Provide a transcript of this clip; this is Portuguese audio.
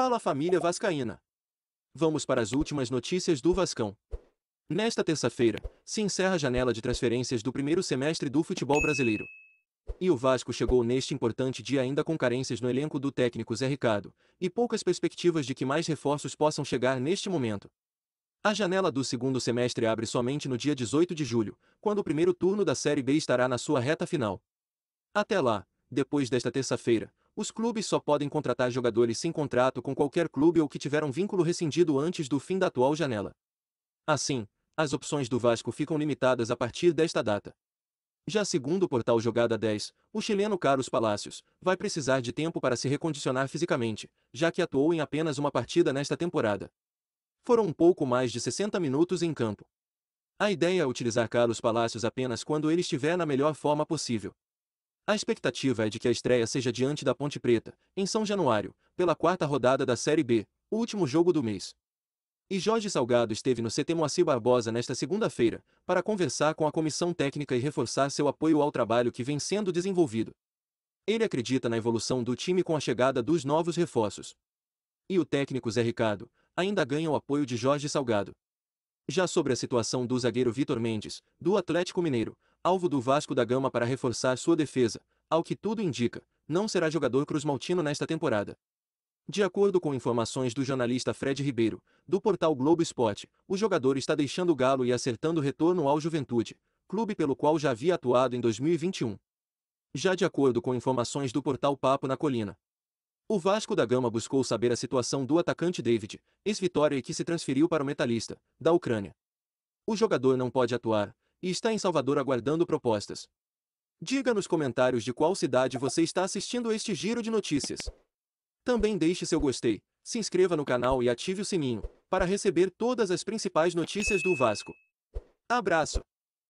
Fala família vascaína. Vamos para as últimas notícias do Vascão. Nesta terça-feira, se encerra a janela de transferências do primeiro semestre do futebol brasileiro. E o Vasco chegou neste importante dia ainda com carências no elenco do técnico Zé Ricardo, e poucas perspectivas de que mais reforços possam chegar neste momento. A janela do segundo semestre abre somente no dia 18 de julho, quando o primeiro turno da Série B estará na sua reta final. Até lá, depois desta terça-feira, os clubes só podem contratar jogadores sem contrato com qualquer clube ou que tiveram vínculo rescindido antes do fim da atual janela. Assim, as opções do Vasco ficam limitadas a partir desta data. Já segundo o portal Jogada 10, o chileno Carlos Palacios vai precisar de tempo para se recondicionar fisicamente, já que atuou em apenas uma partida nesta temporada. Foram um pouco mais de 60 minutos em campo. A ideia é utilizar Carlos Palacios apenas quando ele estiver na melhor forma possível, a expectativa é de que a estreia seja diante da Ponte Preta, em São Januário, pela quarta rodada da Série B, o último jogo do mês. E Jorge Salgado esteve no CT Moacir Barbosa nesta segunda-feira, para conversar com a comissão técnica e reforçar seu apoio ao trabalho que vem sendo desenvolvido. Ele acredita na evolução do time com a chegada dos novos reforços. E o técnico Zé Ricardo ainda ganha o apoio de Jorge Salgado. Já sobre a situação do zagueiro Vitor Mendes, do Atlético Mineiro, alvo do Vasco da Gama para reforçar sua defesa, ao que tudo indica, não será jogador cruzmaltino nesta temporada. De acordo com informações do jornalista Fred Ribeiro, do portal Globo Esporte, o jogador está deixando o Galo e acertando retorno ao Juventude, clube pelo qual já havia atuado em 2021. Já de acordo com informações do portal Papo na Colina, o Vasco da Gama buscou saber a situação do atacante David, ex-Vitória e que se transferiu para o Metalista, da Ucrânia. O jogador não pode atuar, e está em Salvador aguardando propostas. Diga nos comentários de qual cidade você está assistindo este giro de notícias. Também deixe seu gostei, se inscreva no canal e ative o sininho, para receber todas as principais notícias do Vasco. Abraço!